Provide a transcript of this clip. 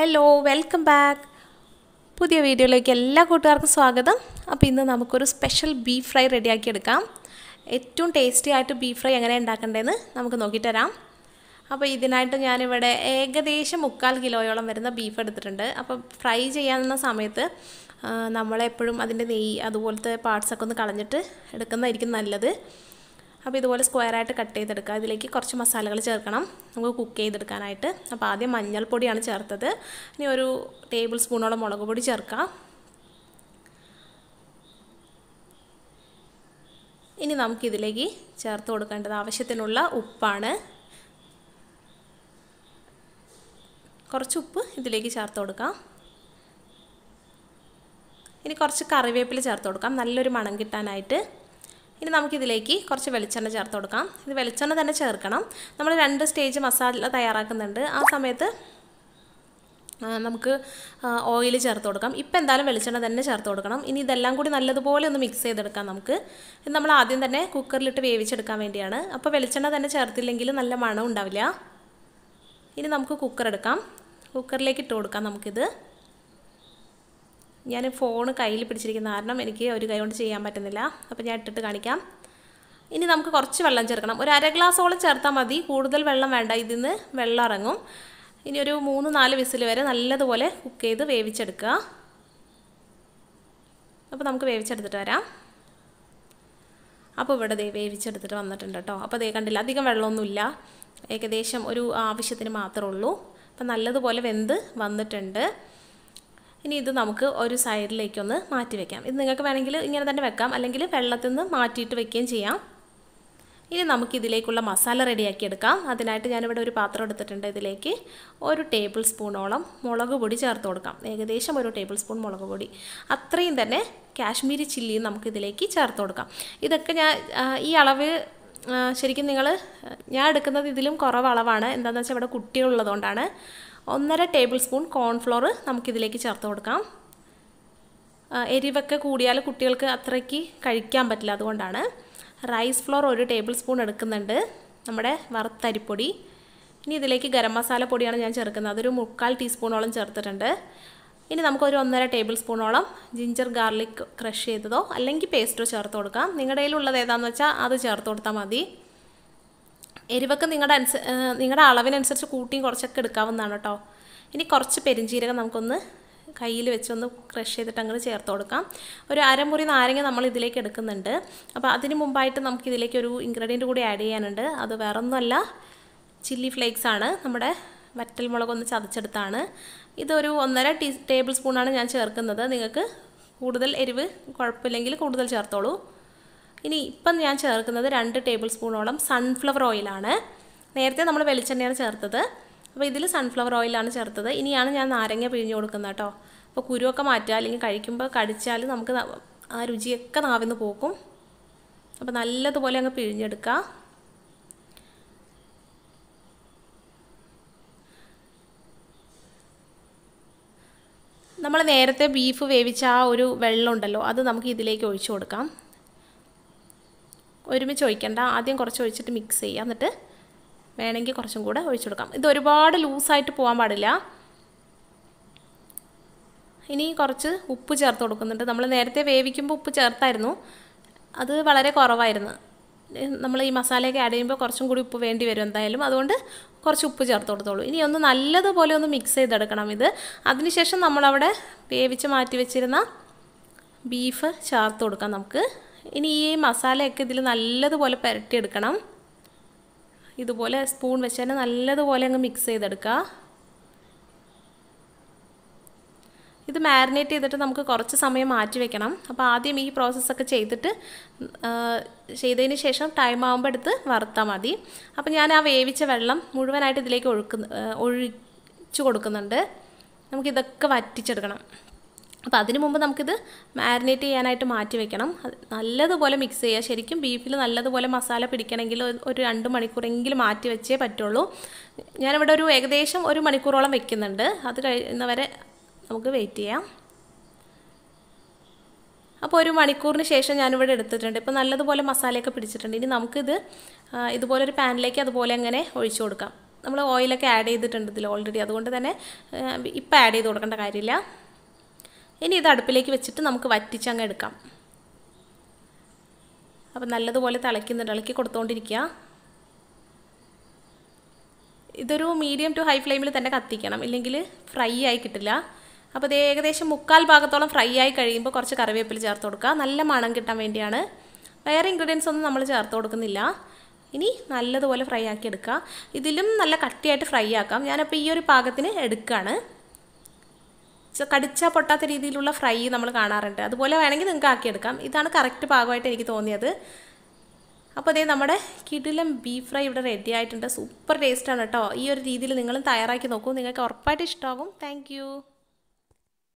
hello welcome back പുതിയ വീഡിയോയിലേക്ക് എല്ലാ കൂട്ടുകാർക്കും സ്വാഗതം അപ്പോൾ ഇന്ന് നമുക്കൊരു സ്പെഷ്യൽ ബീഫ് ഫ്രൈ റെഡിയാക്കി എടുക്കാം ഏറ്റവും ടേസ്റ്റി ആയിട്ട് ബീഫ് ഫ്രൈ എങ്ങനെ ഉണ്ടാക്കേണ്ടതെന്ന് നമുക്ക് നോക്കിത്തരാം അപ്പോൾ ഇതിനായിട്ട് ഞാനിവിടെ ഏകദേശം മുക്കാൽ കിലോയോളം വരുന്ന ബീഫ് എടുത്തിട്ടുണ്ട് അപ്പോൾ ഫ്രൈ ചെയ്യാവുന്ന സമയത്ത് നമ്മളെപ്പോഴും അതിൻ്റെ നെയ്യ് അതുപോലത്തെ പാർട്സൊക്കെ ഒന്ന് കളഞ്ഞിട്ട് എടുക്കുന്നതായിരിക്കും നല്ലത് അപ്പോൾ ഇതുപോലെ സ്ക്വയറായിട്ട് കട്ട് ചെയ്തെടുക്കുക ഇതിലേക്ക് കുറച്ച് മസാലകൾ ചേർക്കണം നമുക്ക് കുക്ക് ചെയ്തെടുക്കാനായിട്ട് അപ്പോൾ ആദ്യം മഞ്ഞൾപ്പൊടിയാണ് ചേർത്തത് ഇനി ഒരു ടേബിൾ സ്പൂണോളം മുളക് പൊടി ചേർക്കാം ഇനി നമുക്കിതിലേക്ക് ചേർത്ത് കൊടുക്കേണ്ടത് ആവശ്യത്തിനുള്ള ഉപ്പാണ് കുറച്ച് ഉപ്പ് ഇതിലേക്ക് ചേർത്ത് കൊടുക്കാം ഇനി കുറച്ച് കറിവേപ്പില ചേർത്ത് കൊടുക്കാം നല്ലൊരു മണം കിട്ടാനായിട്ട് ഇനി നമുക്കിതിലേക്ക് കുറച്ച് വെളിച്ചെണ്ണ ചേർത്ത് കൊടുക്കാം ഇത് വെളിച്ചെണ്ണ തന്നെ ചേർക്കണം നമ്മൾ രണ്ട് സ്റ്റേജ് മസാല തയ്യാറാക്കുന്നുണ്ട് ആ സമയത്ത് നമുക്ക് ഓയിൽ ചേർത്ത് കൊടുക്കാം ഇപ്പം എന്തായാലും വെളിച്ചെണ്ണ തന്നെ ചേർത്ത് കൊടുക്കണം ഇനി ഇതെല്ലാം കൂടി നല്ലതുപോലെ ഒന്ന് മിക്സ് ചെയ്തെടുക്കാം നമുക്ക് ഇത് നമ്മൾ ആദ്യം തന്നെ കുക്കറിലിട്ട് വേവിച്ചെടുക്കാൻ വേണ്ടിയാണ് അപ്പോൾ വെളിച്ചെണ്ണ തന്നെ ചേർത്തില്ലെങ്കിൽ നല്ല മണം ഉണ്ടാവില്ല ഇനി നമുക്ക് കുക്കർ എടുക്കാം കുക്കറിലേക്ക് ഇട്ട് കൊടുക്കാം നമുക്കിത് ഞാൻ ഫോൺ കയ്യിൽ പിടിച്ചിരിക്കുന്ന കാരണം എനിക്ക് ഒരു കൈ കൊണ്ട് ചെയ്യാൻ പറ്റുന്നില്ല അപ്പോൾ ഞാൻ ഇട്ടിട്ട് കാണിക്കാം ഇനി നമുക്ക് കുറച്ച് വെള്ളം ചേർക്കണം ഒരു അര ഗ്ലാസോളം ചേർത്താൽ മതി കൂടുതൽ വെള്ളം വേണ്ട ഇതിൽ നിന്ന് വെള്ളം ഇറങ്ങും ഇനി ഒരു മൂന്ന് നാല് വിസിൽ വരെ നല്ലതുപോലെ കുക്ക് ചെയ്ത് വേവിച്ചെടുക്കുക അപ്പോൾ നമുക്ക് വേവിച്ചെടുത്തിട്ട് വരാം അപ്പോൾ ഇവിടെ ദേ വേവിച്ചെടുത്തിട്ട് വന്നിട്ടുണ്ട് കേട്ടോ അപ്പോൾ ദേ കണ്ടില്ല അധികം വെള്ളമൊന്നുമില്ല ഏകദേശം ഒരു ആവശ്യത്തിന് മാത്രമേ ഉള്ളൂ അപ്പം നല്ലതുപോലെ വെന്ത് വന്നിട്ടുണ്ട് ഇനി ഇത് നമുക്ക് ഒരു സൈഡിലേക്കൊന്ന് മാറ്റി വെക്കാം ഇത് നിങ്ങൾക്ക് വേണമെങ്കിൽ ഇങ്ങനെ തന്നെ വെക്കാം അല്ലെങ്കിൽ വെള്ളത്തിൽ നിന്ന് മാറ്റിയിട്ട് വെക്കുകയും ചെയ്യാം ഇനി നമുക്ക് ഇതിലേക്കുള്ള മസാല റെഡിയാക്കി എടുക്കാം അതിനായിട്ട് ഞാനിവിടെ ഒരു പാത്രം എടുത്തിട്ടുണ്ട് ഇതിലേക്ക് ഒരു ടേബിൾ സ്പൂണോളം മുളക് പൊടി ചേർത്ത് കൊടുക്കാം ഏകദേശം ഒരു ടേബിൾ സ്പൂൺ മുളക് പൊടി അത്രയും തന്നെ കാശ്മീരി ചില്ലിയും നമുക്ക് ഇതിലേക്ക് ചേർത്ത് കൊടുക്കാം ഇതൊക്കെ ഞാൻ ഈ അളവ് ശരിക്കും നിങ്ങൾ ഞാൻ എടുക്കുന്നത് ഇതിലും കുറവ് അളവാണ് എന്താണെന്ന് വെച്ചാൽ ഇവിടെ കുട്ടികളുള്ളതുകൊണ്ടാണ് ഒന്നര ടേബിൾ സ്പൂൺ കോൺഫ്ലോർ നമുക്കിതിലേക്ക് ചേർത്ത് കൊടുക്കാം എരിവൊക്കെ കൂടിയാൽ കുട്ടികൾക്ക് അത്രയ്ക്ക് കഴിക്കാൻ പറ്റില്ല അതുകൊണ്ടാണ് റൈസ് ഫ്ലോർ ഒരു ടേബിൾ സ്പൂൺ എടുക്കുന്നുണ്ട് നമ്മുടെ വറുത്തരിപ്പൊടി ഇനി ഇതിലേക്ക് ഗരം മസാല പൊടിയാണ് ഞാൻ ചേർക്കുന്നത് അതൊരു മുക്കാൽ ടീസ്പൂണോളം ചേർത്തിട്ടുണ്ട് ഇനി നമുക്കൊരു ഒന്നര ടേബിൾ സ്പൂണോളം ജിഞ്ചർ ഗാർലിക് ക്രഷ് ചെയ്തതോ അല്ലെങ്കിൽ പേസ്റ്റോ ചേർത്ത് കൊടുക്കാം നിങ്ങളുടെ കയ്യിലുള്ളത് ഏതാണെന്ന് വെച്ചാൽ അത് ചേർത്ത് കൊടുത്താൽ മതി എരിവൊക്കെ നിങ്ങളുടെ അനുസ നിങ്ങളുടെ അളവിനനുസരിച്ച് കൂട്ടിയും കുറച്ചൊക്കെ എടുക്കാവുന്നതാണ് കേട്ടോ ഇനി കുറച്ച് പെരിഞ്ചീരകം നമുക്കൊന്ന് കയ്യിൽ വെച്ചൊന്ന് ക്രഷ് ചെയ്തിട്ട് അങ്ങോട്ട് ചേർത്ത് കൊടുക്കാം ഒരു അരമുറി നാരങ്ങ നമ്മൾ ഇതിലേക്ക് എടുക്കുന്നുണ്ട് അപ്പോൾ അതിന് മുമ്പായിട്ട് നമുക്ക് ഇതിലേക്ക് ഒരു ഇൻഗ്രീഡിയൻറ്റ് കൂടി ആഡ് ചെയ്യാനുണ്ട് അത് ഒന്നുമല്ല ചില്ലി ഫ്ലേക്സ് ആണ് നമ്മുടെ വറ്റൽ മുളകൊന്ന് ചതച്ചെടുത്താണ് ഇതൊരു ഒന്നര ടീ ടേബിൾ സ്പൂണാണ് ഞാൻ ചേർക്കുന്നത് നിങ്ങൾക്ക് കൂടുതൽ എരിവ് കുഴപ്പമില്ലെങ്കിൽ കൂടുതൽ ചേർത്തോളൂ ഇനി ഇപ്പം ഞാൻ ചേർക്കുന്നത് രണ്ട് ടേബിൾ സ്പൂണോളം സൺഫ്ലവർ ഓയിലാണ് നേരത്തെ നമ്മൾ വെളിച്ചെണ്ണയാണ് ചേർത്തത് അപ്പോൾ ഇതിൽ സൺഫ്ലവർ ഓയിലാണ് ചേർത്തത് ഇനിയാണ് ഞാൻ നാരങ്ങ പിഴിഞ്ഞ് കൊടുക്കുന്നത് കേട്ടോ അപ്പോൾ കുരുവൊക്കെ മാറ്റുക അല്ലെങ്കിൽ കഴിക്കുമ്പോൾ കടിച്ചാൽ നമുക്ക് ആ രുചിയൊക്കെ നാവിന്ന് പോക്കും അപ്പോൾ നല്ലതുപോലെ അങ്ങ് പിഴിഞ്ഞെടുക്കുക നമ്മൾ നേരത്തെ ബീഫ് വേവിച്ച ആ ഒരു വെള്ളമുണ്ടല്ലോ അത് നമുക്ക് ഇതിലേക്ക് ഒഴിച്ചു കൊടുക്കാം ഒരുമിച്ച് ഒഴിക്കേണ്ട ആദ്യം കുറച്ച് ഒഴിച്ചിട്ട് മിക്സ് ചെയ്യുക എന്നിട്ട് വേണമെങ്കിൽ കുറച്ചും കൂടെ ഒഴിച്ചു കൊടുക്കാം ഇത് ഒരുപാട് ലൂസായിട്ട് പോകാൻ പാടില്ല ഇനി കുറച്ച് ഉപ്പ് ചേർത്ത് കൊടുക്കുന്നുണ്ട് നമ്മൾ നേരത്തെ വേവിക്കുമ്പോൾ ഉപ്പ് ചേർത്തായിരുന്നു അത് വളരെ കുറവായിരുന്നു നമ്മൾ ഈ മസാലയൊക്കെ ആഡ് ചെയ്യുമ്പോൾ കുറച്ചും കൂടി ഉപ്പ് വേണ്ടി വരും എന്തായാലും അതുകൊണ്ട് കുറച്ച് ഉപ്പ് ചേർത്ത് കൊടുത്തോളൂ ഇനി ഒന്ന് നല്ലതുപോലെ ഒന്ന് മിക്സ് ചെയ്തെടുക്കണം ഇത് അതിനുശേഷം നമ്മളവിടെ വേവിച്ച് മാറ്റി വെച്ചിരുന്ന ബീഫ് ചേർത്ത് കൊടുക്കാം നമുക്ക് ഇനി ഈ മസാലയൊക്കെ ഇതിൽ നല്ലതുപോലെ പുരട്ടിയെടുക്കണം ഇതുപോലെ സ്പൂൺ വെച്ച് തന്നെ നല്ലതുപോലെ അങ്ങ് മിക്സ് ചെയ്തെടുക്കുക ഇത് മാരിനേറ്റ് ചെയ്തിട്ട് നമുക്ക് കുറച്ച് സമയം മാറ്റി വെക്കണം അപ്പോൾ ആദ്യം ഈ പ്രോസസ്സൊക്കെ ചെയ്തിട്ട് ചെയ്തതിന് ശേഷം ടൈം ആകുമ്പോൾ എടുത്ത് വറുത്താൽ മതി അപ്പോൾ ഞാൻ ആ വേവിച്ച വെള്ളം മുഴുവനായിട്ട് ഇതിലേക്ക് ഒഴുക്കുന്ന ഒഴിച്ചു കൊടുക്കുന്നുണ്ട് നമുക്കിതൊക്കെ വറ്റിച്ചെടുക്കണം അപ്പോൾ അതിന് മുമ്പ് നമുക്കിത് മാരിനേറ്റ് ചെയ്യാനായിട്ട് മാറ്റി വെക്കണം നല്ലതുപോലെ മിക്സ് ചെയ്യുക ശരിക്കും ബീഫിൽ നല്ലതുപോലെ മസാല പിടിക്കണമെങ്കിൽ ഒരു രണ്ട് മണിക്കൂറെങ്കിലും മാറ്റി വെച്ചേ പറ്റുള്ളൂ ഞാനിവിടെ ഒരു ഏകദേശം ഒരു മണിക്കൂറോളം വെക്കുന്നുണ്ട് അത് കഴിയുന്നവരെ നമുക്ക് വെയിറ്റ് ചെയ്യാം അപ്പോൾ ഒരു മണിക്കൂറിന് ശേഷം ഞാനിവിടെ എടുത്തിട്ടുണ്ട് ഇപ്പോൾ നല്ലതുപോലെ മസാലയൊക്കെ പിടിച്ചിട്ടുണ്ട് ഇനി നമുക്കിത് ഇതുപോലെ ഒരു പാനിലേക്ക് അതുപോലെ അങ്ങനെ ഒഴിച്ചു കൊടുക്കാം നമ്മൾ ഓയിലൊക്കെ ആഡ് ചെയ്തിട്ടുണ്ട് ഇതിൽ ഓൾറെഡി അതുകൊണ്ട് തന്നെ ഇപ്പോൾ ആഡ് ചെയ്ത് കൊടുക്കേണ്ട കാര്യമില്ല ഇനി ഇത് അടുപ്പിലേക്ക് വെച്ചിട്ട് നമുക്ക് വറ്റിച്ചങ്ങ് എടുക്കാം അപ്പം നല്ലതുപോലെ തിളയ്ക്കുന്നുണ്ട് ഇളക്കി കൊടുത്തുകൊണ്ടിരിക്കുക ഇതൊരു മീഡിയം ടു ഹൈ ഫ്ലെയിമിൽ തന്നെ കത്തിക്കണം ഇല്ലെങ്കിൽ ഫ്രൈ ആയി കിട്ടില്ല അപ്പോൾ ഇത് ഏകദേശം മുക്കാൽ ഭാഗത്തോളം ഫ്രൈ ആയി കഴിയുമ്പോൾ കുറച്ച് കറിവേപ്പില ചേർത്ത് കൊടുക്കുക നല്ല മണം കിട്ടാൻ വേണ്ടിയാണ് വേറെ ഇൻഗ്രീഡിയൻസ് ഒന്നും നമ്മൾ ചേർത്ത് കൊടുക്കുന്നില്ല ഇനി നല്ലതുപോലെ ഫ്രൈ ആക്കി എടുക്കുക ഇതിലും നല്ല കട്ടിയായിട്ട് ഫ്രൈ ആക്കാം ഞാനപ്പോൾ ഈ ഒരു പാകത്തിന് എടുക്കുകയാണ് കടിച്ച പൊട്ടാത്ത രീതിയിലുള്ള ഫ്രൈ നമ്മൾ കാണാറുണ്ട് അതുപോലെ വേണമെങ്കിൽ നിങ്ങൾക്ക് ആക്കിയെടുക്കാം ഇതാണ് കറക്റ്റ് പാകമായിട്ട് എനിക്ക് തോന്നിയത് അപ്പോൾ അതേ നമ്മുടെ കിടിലം ബീഫ് ഫ്രൈ ഇവിടെ റെഡി ആയിട്ടുണ്ട് സൂപ്പർ ടേസ്റ്റാണ് കേട്ടോ ഈ ഒരു രീതിയിൽ നിങ്ങളും തയ്യാറാക്കി നോക്കൂ നിങ്ങൾക്ക് ഉറപ്പായിട്ട് ഇഷ്ടമാവും താങ്ക്